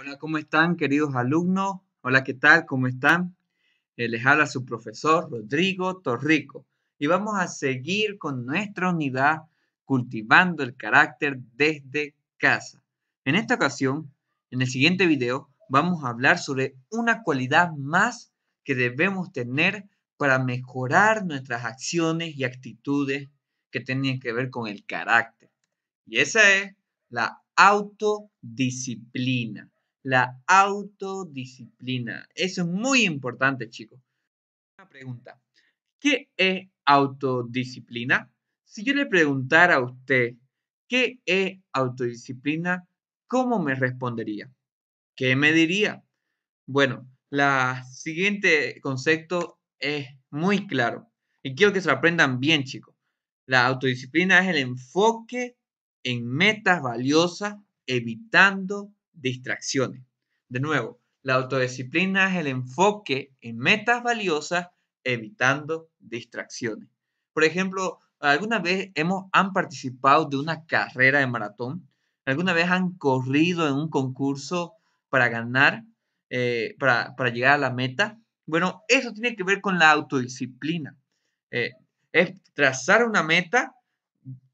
Hola, ¿cómo están queridos alumnos? Hola, ¿qué tal? ¿Cómo están? Eh, les habla su profesor Rodrigo Torrico y vamos a seguir con nuestra unidad cultivando el carácter desde casa. En esta ocasión, en el siguiente video, vamos a hablar sobre una cualidad más que debemos tener para mejorar nuestras acciones y actitudes que tienen que ver con el carácter. Y esa es la autodisciplina la autodisciplina. Eso es muy importante, chicos. Una pregunta. ¿Qué es autodisciplina? Si yo le preguntara a usted, ¿qué es autodisciplina? ¿Cómo me respondería? ¿Qué me diría? Bueno, el siguiente concepto es muy claro y quiero que se lo aprendan bien, chicos. La autodisciplina es el enfoque en metas valiosas, evitando distracciones. De nuevo, la autodisciplina es el enfoque en metas valiosas evitando distracciones. Por ejemplo, ¿alguna vez hemos, han participado de una carrera de maratón? ¿Alguna vez han corrido en un concurso para ganar, eh, para, llegar a la meta? Bueno, eso tiene que ver con la autodisciplina. Eh, es trazar una meta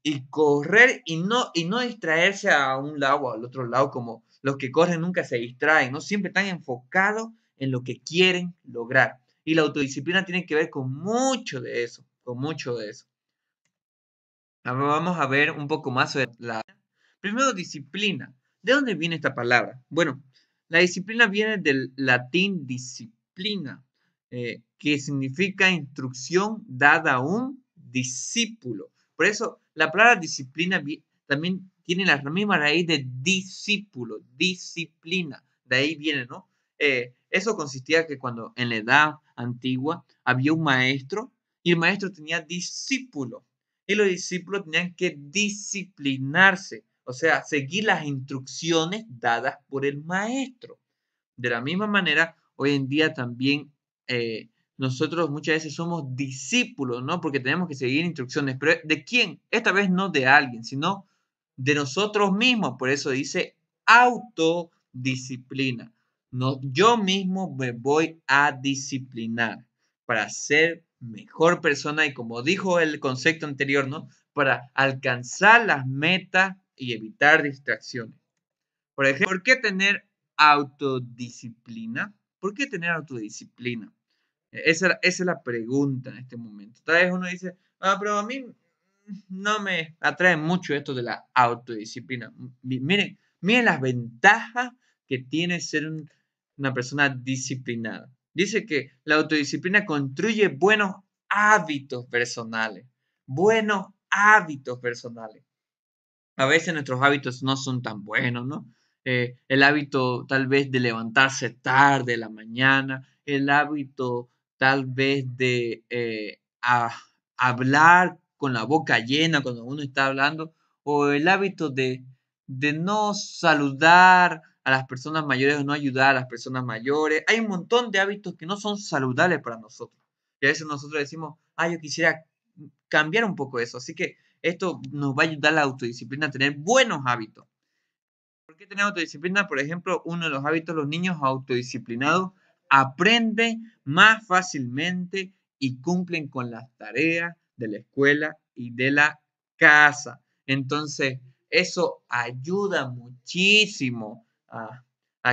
y correr y no, y no distraerse a un lado o al otro lado como los que corren nunca se distraen, no siempre están enfocados en lo que quieren lograr. Y la autodisciplina tiene que ver con mucho de eso, con mucho de eso. Ahora vamos a ver un poco más sobre la... Primero, disciplina. ¿De dónde viene esta palabra? Bueno, la disciplina viene del latín disciplina, eh, que significa instrucción dada a un discípulo. Por eso, la palabra disciplina también tiene la misma raíz de discípulo, disciplina. De ahí viene, ¿no? Eh, eso consistía que cuando en la edad antigua había un maestro y el maestro tenía discípulo. y los discípulos tenían que disciplinarse, o sea, seguir las instrucciones dadas por el maestro. De la misma manera, hoy en día también eh, nosotros muchas veces somos discípulos, ¿no? Porque tenemos que seguir instrucciones, pero ¿de quién? Esta vez no de alguien, sino de nosotros mismos. Por eso dice autodisciplina. No, yo mismo me voy a disciplinar para ser mejor persona y como dijo el concepto anterior, ¿no? Para alcanzar las metas y evitar distracciones. Por ejemplo, ¿por qué tener autodisciplina? ¿Por qué tener autodisciplina? Esa, esa es la pregunta en este momento. Tal vez uno dice, ah, pero a mí no me atrae mucho esto de la autodisciplina. Miren, miren las ventajas que tiene ser una persona disciplinada. Dice que la autodisciplina construye buenos hábitos personales. Buenos hábitos personales. A veces nuestros hábitos no son tan buenos, ¿no? Eh, el hábito tal vez de levantarse tarde la mañana, el hábito tal vez de eh, hablar con la boca llena cuando uno está hablando, o el hábito de, no saludar a las personas mayores o no ayudar a las personas mayores. Hay un montón de hábitos que no son saludables para nosotros. Y a veces nosotros decimos, ah, yo quisiera cambiar un poco eso. Así que esto nos va a ayudar a la autodisciplina a tener buenos hábitos. ¿Por qué tener autodisciplina? Por ejemplo, uno de los hábitos, los niños autodisciplinados aprenden más fácilmente y cumplen con las tareas de la escuela y de la casa. Entonces, eso ayuda muchísimo a,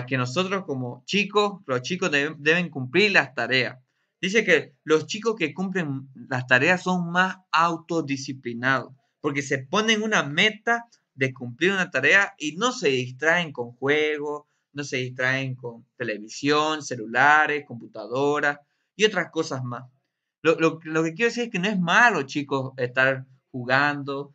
que nosotros como chicos, los chicos deben, deben cumplir las tareas. Dice que los chicos que cumplen las tareas son más autodisciplinados, porque se ponen una meta de cumplir una tarea y no se distraen con juegos, no se distraen con televisión, celulares, computadoras y otras cosas más. Lo, lo, que quiero decir es que no es malo, chicos, estar jugando,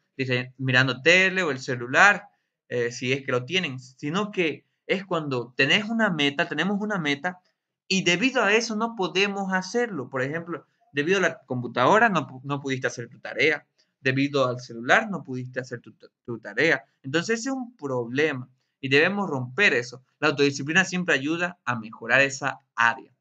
mirando tele o el celular, eh, si es que lo tienen, sino que es cuando tenés una meta, tenemos una meta, y debido a eso no podemos hacerlo. Por ejemplo, debido a la computadora no, no pudiste hacer tu tarea, debido al celular no pudiste hacer tu, tu tarea. Entonces es un problema y debemos romper eso. La autodisciplina siempre ayuda a mejorar esa área.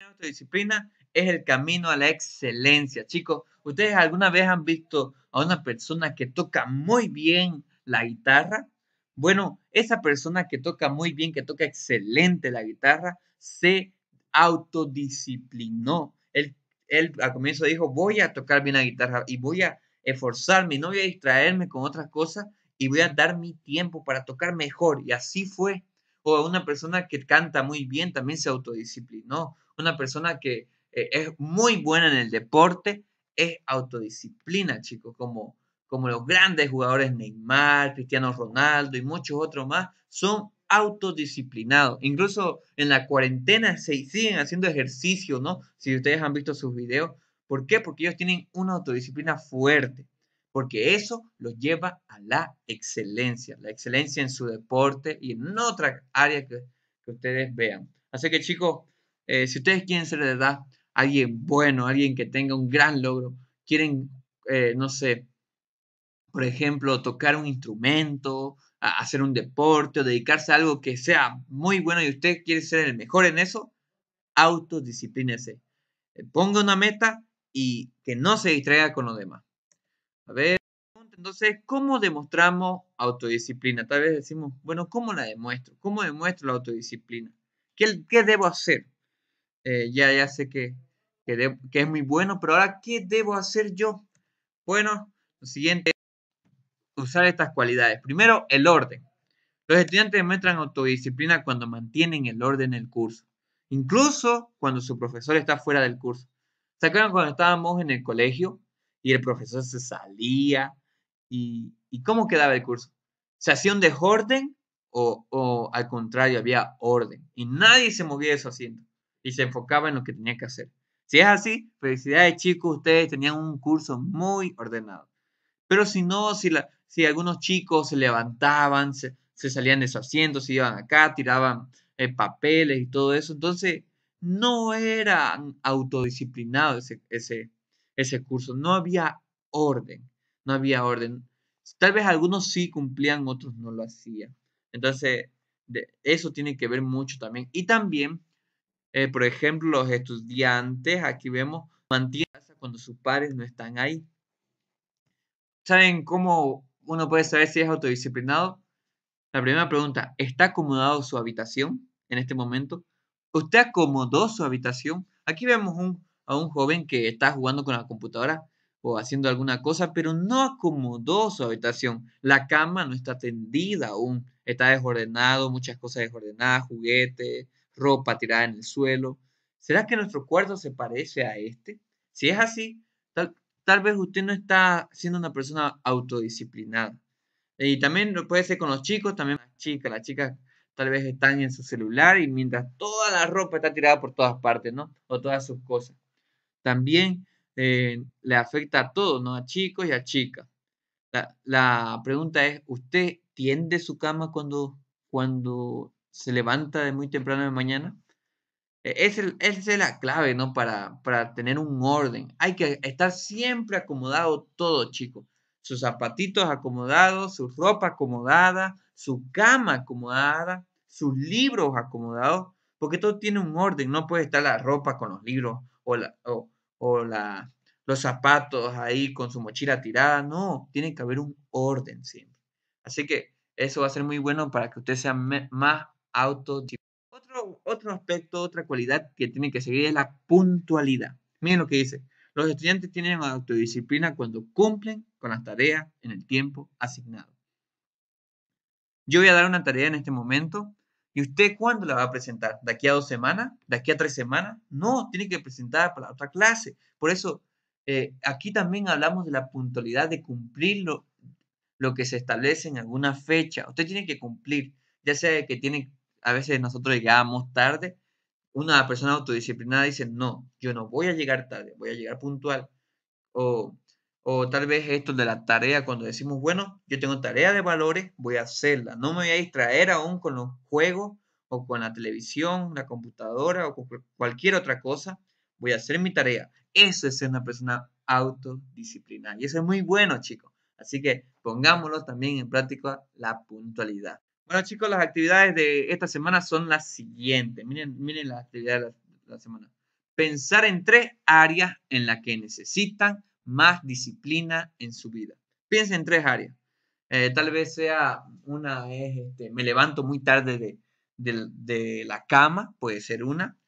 La autodisciplina es el camino a la excelencia. Chicos, ¿ustedes alguna vez han visto a una persona que toca muy bien la guitarra? Bueno, esa persona que toca muy bien, que toca excelente la guitarra, se autodisciplinó. Él, él al comienzo dijo, voy a tocar bien la guitarra y voy a esforzarme no voy a distraerme con otras cosas y voy a dar mi tiempo para tocar mejor. Y así fue. O una persona que canta muy bien también se autodisciplinó. Una persona que eh, es muy buena en el deporte, es autodisciplina, chicos, como, como los grandes jugadores Neymar, Cristiano Ronaldo y muchos otros más, son autodisciplinados. Incluso en la cuarentena se siguen haciendo ejercicio, ¿no? Si ustedes han visto sus videos. ¿Por qué? Porque ellos tienen una autodisciplina fuerte, porque eso los lleva a la excelencia, la excelencia en su deporte y en otra área que, que ustedes vean. Así que chicos, eh, si ustedes quieren ser de edad, alguien bueno, alguien que tenga un gran logro, quieren, eh, no sé, por ejemplo, tocar un instrumento, hacer un deporte o dedicarse a algo que sea muy bueno y usted quiere ser el mejor en eso, autodisciplínese. Eh, ponga una meta y que no se distraiga con los demás. A ver, entonces, ¿cómo demostramos autodisciplina? Tal vez decimos, bueno, ¿cómo la demuestro? ¿Cómo demuestro la autodisciplina? ¿Qué, qué debo hacer? Eh, ya, ya sé que que, es muy bueno, pero ahora, ¿qué debo hacer yo? Bueno, lo siguiente usar estas cualidades. Primero, el orden. Los estudiantes demuestran autodisciplina cuando mantienen el orden en el curso, incluso cuando su profesor está fuera del curso. ¿Se acuerdan cuando estábamos en el colegio y el profesor se salía? ¿Y, cómo quedaba el curso? ¿Se hacía un desorden o, o, al contrario había orden? Y nadie se movía de su asiento y se enfocaba en lo que tenía que hacer. Si es así, felicidades chicos, ustedes tenían un curso muy ordenado. Pero si no, si, algunos chicos se levantaban, se, salían de su asiento, se iban acá, tiraban eh, papeles y todo eso, entonces no era autodisciplinado ese, ese, ese curso, no había orden, no había orden. Tal vez algunos sí cumplían, otros no lo hacían. Entonces, de, eso tiene que ver mucho también. Y también eh, por ejemplo, los estudiantes, aquí vemos, mantienen casa cuando sus padres no están ahí. ¿Saben cómo uno puede saber si es autodisciplinado? La primera pregunta, ¿está acomodado su habitación en este momento? ¿Usted acomodó su habitación? Aquí vemos a un joven que está jugando con la computadora o haciendo alguna cosa, pero no acomodó su habitación. La cama no está tendida aún, está desordenado, muchas cosas desordenadas, juguetes, ropa tirada en el suelo. ¿Será que nuestro cuarto se parece a este? Si es así, tal, vez usted no está siendo una persona autodisciplinada. Y también puede ser con los chicos, también las chicas. Las chicas tal vez están en su celular y mientras toda la ropa está tirada por todas partes, ¿no? O todas sus cosas. También eh, le afecta a todos, ¿no? A chicos y a chicas. La, pregunta es, ¿usted tiende su cama cuando, cuando se levanta de muy temprano de mañana. E-, es esa es la clave, ¿no? Para, para tener un orden. Hay que estar siempre acomodado todo, chicos. Sus zapatitos acomodados, su ropa acomodada, su cama acomodada, sus libros acomodados, porque todo tiene un orden. No puede estar la ropa con los libros o, o, los zapatos ahí con su mochila tirada. No, tiene que haber un orden siempre. Así que eso va a ser muy bueno para que usted sea más autodisciplina. Otro, otro aspecto, otra cualidad que tienen que seguir es la puntualidad. Miren lo que dice. Los estudiantes tienen autodisciplina cuando cumplen con las tareas en el tiempo asignado. Yo voy a dar una tarea en este momento. ¿Y usted cuándo la va a presentar? ¿De aquí a dos semanas? ¿De aquí a tres semanas? No, tiene que presentar para la otra clase. Por eso, eh, aquí también hablamos de la puntualidad de cumplir lo, lo, que se establece en alguna fecha. Usted tiene que cumplir, ya sea que tiene a veces nosotros llegamos tarde. Una persona autodisciplinada dice, no, yo no voy a llegar tarde, voy a llegar puntual. O, o tal vez esto de la tarea, cuando decimos, bueno, yo tengo tarea de valores, voy a hacerla. No me voy a distraer aún con los juegos o con la televisión, la computadora o con cualquier otra cosa. Voy a hacer mi tarea. Eso es ser una persona autodisciplinada. Y eso es muy bueno, chicos. Así que pongámoslo también en práctica la puntualidad. Bueno, chicos, las actividades de esta semana son las siguientes. Miren, miren las actividades de la, semana. Pensar en tres áreas en las que necesitan más disciplina en su vida. Piensa en tres áreas. Eh, tal vez sea una es, este, me levanto muy tarde de, la cama, puede ser una.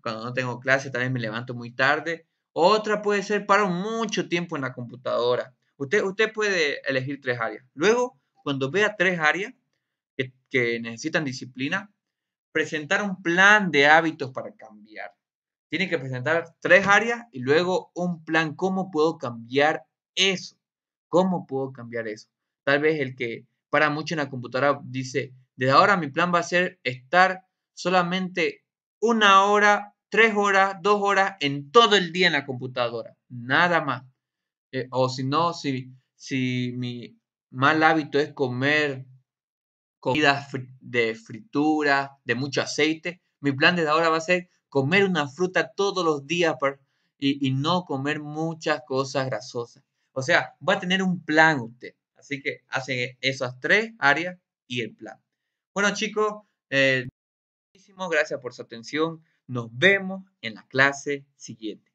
Cuando no tengo clase, tal vez me levanto muy tarde. Otra puede ser paro mucho tiempo en la computadora. Usted, usted puede elegir tres áreas. Luego, cuando vea tres áreas, que, necesitan disciplina, presentar un plan de hábitos para cambiar. tiene que presentar tres áreas y luego un plan, cómo puedo cambiar eso, cómo puedo cambiar eso. Tal vez el que para mucho en la computadora dice, desde ahora mi plan va a ser estar solamente una hora, tres horas, dos horas en todo el día en la computadora, nada más. Eh, o si no, si, si mi mal hábito es comer comidas de fritura, de mucho aceite. Mi plan desde ahora va a ser comer una fruta todos los días pues, y, y no comer muchas cosas grasosas. O sea, va a tener un plan usted. Así que hacen e-, esas tres áreas y el plan. Bueno chicos, eh, muchísimas gracias por su atención. Nos vemos en la clase siguiente.